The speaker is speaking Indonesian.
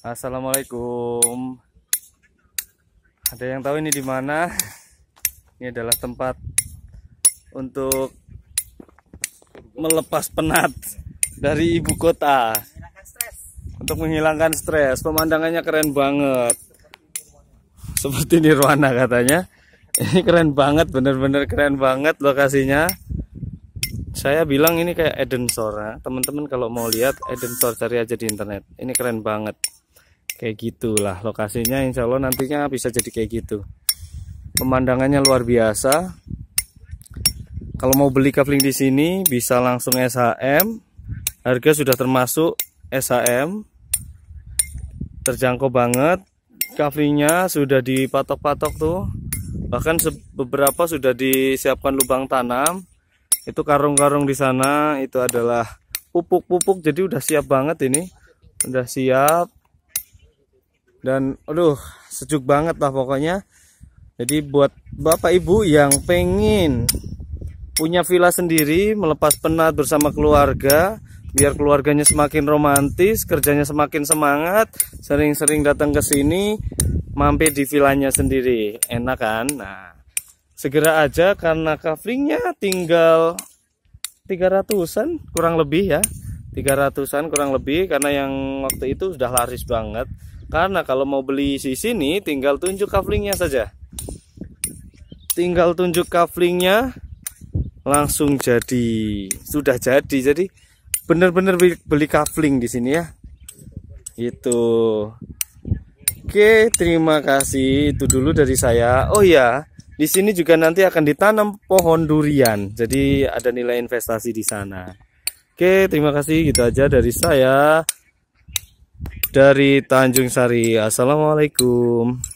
Assalamualaikum. Ada yang tahu ini di mana? Ini adalah tempat untuk melepas penat dari ibu kota. Untuk menghilangkan stres. Pemandangannya keren banget. Seperti nirwana katanya. Ini keren banget, bener-bener keren banget lokasinya saya bilang ini kayak Eden Sora. Nah. Teman-teman kalau mau lihat Eden Sora cari aja di internet. Ini keren banget kayak gitulah lokasinya insya Allah nantinya bisa jadi kayak gitu pemandangannya luar biasa kalau mau beli kavling di sini bisa langsung SHM harga sudah termasuk SHM terjangkau banget Kavlingnya sudah dipatok-patok tuh bahkan beberapa sudah disiapkan lubang tanam itu karung-karung di sana itu adalah pupuk-pupuk jadi udah siap banget ini udah siap dan aduh sejuk banget lah pokoknya jadi buat bapak ibu yang pengen punya villa sendiri melepas penat bersama keluarga biar keluarganya semakin romantis kerjanya semakin semangat sering-sering datang ke sini mampir di villanya sendiri enak kan nah segera aja karena coveringnya tinggal 300an kurang lebih ya 300an kurang lebih karena yang waktu itu sudah laris banget karena kalau mau beli di sini tinggal tunjuk kaflingnya saja. Tinggal tunjuk kaflingnya langsung jadi sudah jadi. Jadi benar-benar beli kafling di sini ya. Itu. Oke, terima kasih. Itu dulu dari saya. Oh ya, di sini juga nanti akan ditanam pohon durian. Jadi ada nilai investasi di sana. Oke, terima kasih. Gitu aja dari saya dari Tanjung Sari. Assalamualaikum.